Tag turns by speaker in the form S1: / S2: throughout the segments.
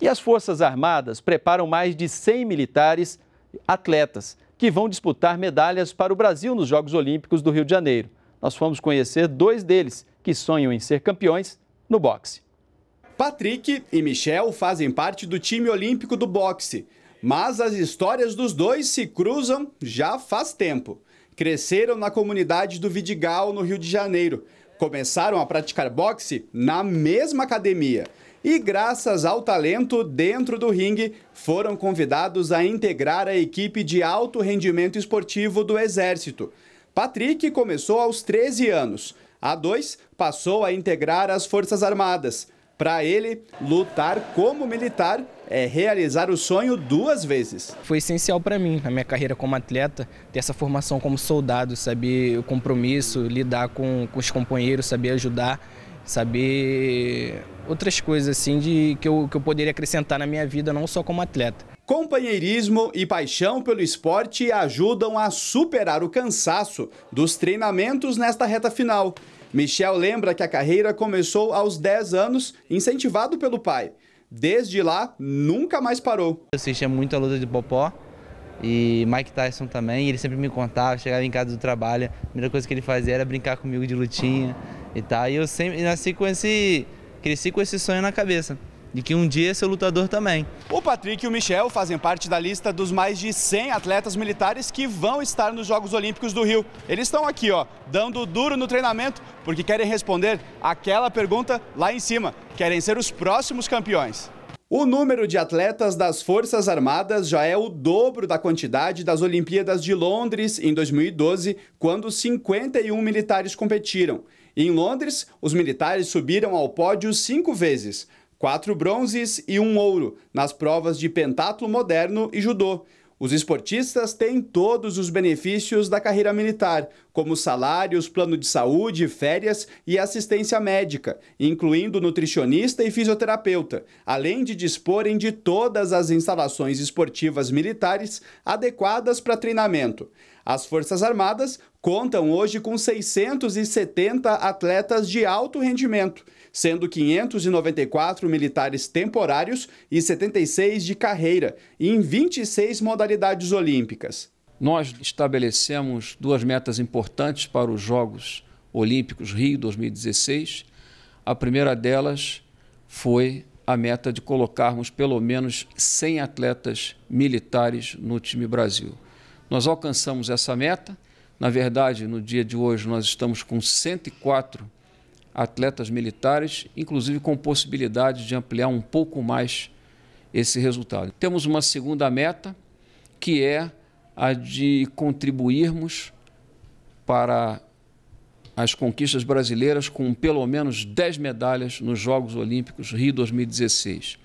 S1: E as Forças Armadas preparam mais de 100 militares atletas que vão disputar medalhas para o Brasil nos Jogos Olímpicos do Rio de Janeiro. Nós fomos conhecer dois deles que sonham em ser campeões no boxe. Patrick e Michel fazem parte do time olímpico do boxe, mas as histórias dos dois se cruzam já faz tempo. Cresceram na comunidade do Vidigal, no Rio de Janeiro, começaram a praticar boxe na mesma academia e, graças ao talento dentro do ringue, foram convidados a integrar a equipe de alto rendimento esportivo do Exército. Patrick começou aos 13 anos. A dois, passou a integrar as Forças Armadas. Para ele, lutar como militar é realizar o sonho duas vezes.
S2: Foi essencial para mim, na minha carreira como atleta, ter essa formação como soldado, saber o compromisso, lidar com, com os companheiros, saber ajudar, saber outras coisas assim de que eu, que eu poderia acrescentar na minha vida, não só como atleta.
S1: Companheirismo e paixão pelo esporte ajudam a superar o cansaço dos treinamentos nesta reta final. Michel lembra que a carreira começou aos 10 anos, incentivado pelo pai. Desde
S3: lá, nunca mais parou. Eu assistia muito a luta de Popó e Mike Tyson também. Ele sempre me contava, chegava em casa do trabalho, a primeira coisa que ele fazia era brincar comigo de lutinha e tal. E eu sempre nasci com esse. cresci com esse sonho na cabeça de que um dia ser lutador também. O Patrick e o Michel fazem parte da lista dos mais de 100 atletas militares
S1: que vão estar nos Jogos Olímpicos do Rio. Eles estão aqui, ó, dando duro no treinamento porque querem responder aquela pergunta lá em cima. Querem ser os próximos campeões. O número de atletas das Forças Armadas já é o dobro da quantidade das Olimpíadas de Londres em 2012, quando 51 militares competiram. Em Londres, os militares subiram ao pódio cinco vezes quatro bronzes e um ouro nas provas de pentatlo moderno e judô. Os esportistas têm todos os benefícios da carreira militar, como salários, plano de saúde, férias e assistência médica, incluindo nutricionista e fisioterapeuta, além de disporem de todas as instalações esportivas militares adequadas para treinamento. As Forças Armadas contam hoje com 670 atletas de alto rendimento sendo 594 militares temporários
S4: e 76 de carreira, em 26 modalidades olímpicas. Nós estabelecemos duas metas importantes para os Jogos Olímpicos Rio 2016. A primeira delas foi a meta de colocarmos pelo menos 100 atletas militares no time Brasil. Nós alcançamos essa meta. Na verdade, no dia de hoje, nós estamos com 104 atletas militares, inclusive com possibilidade de ampliar um pouco mais esse resultado. Temos uma segunda meta, que é a de contribuirmos para as conquistas brasileiras com pelo menos 10 medalhas nos Jogos Olímpicos Rio 2016.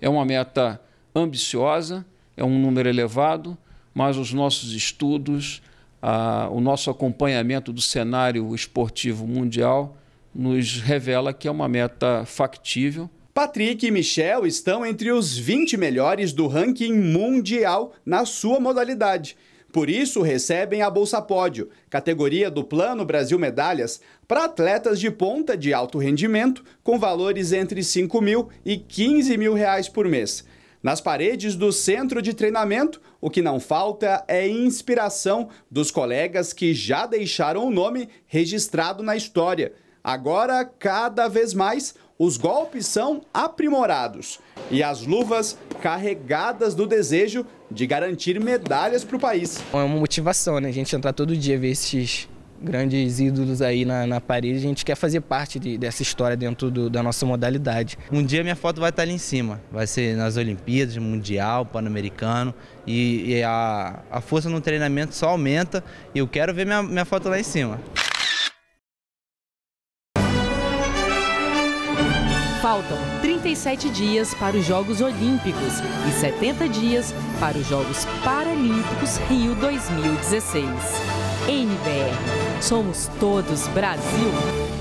S4: É uma meta ambiciosa, é um número elevado, mas os nossos estudos, a, o nosso acompanhamento do cenário esportivo mundial nos revela que é uma meta factível.
S1: Patrick e Michel estão entre os 20 melhores do ranking mundial na sua modalidade. Por isso, recebem a Bolsa Pódio, categoria do Plano Brasil Medalhas, para atletas de ponta de alto rendimento, com valores entre 5 mil e 15 mil reais por mês. Nas paredes do centro de treinamento, o que não falta é inspiração dos colegas que já deixaram o nome registrado na história. Agora, cada vez mais, os golpes são aprimorados e as luvas carregadas do desejo de garantir medalhas para o país.
S2: É uma motivação, né? A gente entrar todo dia ver esses grandes ídolos aí na, na parede, a gente quer fazer parte de, dessa história dentro do, da nossa modalidade.
S3: Um dia minha foto vai estar tá ali em
S2: cima, vai
S3: ser nas Olimpíadas, Mundial, Pan-Americano e, e, a, a força no treinamento só aumenta e eu quero ver minha, minha foto lá em cima.
S1: Faltam 37 dias para os Jogos Olímpicos e 70 dias para os Jogos Paralímpicos Rio 2016. NBR. Somos todos Brasil.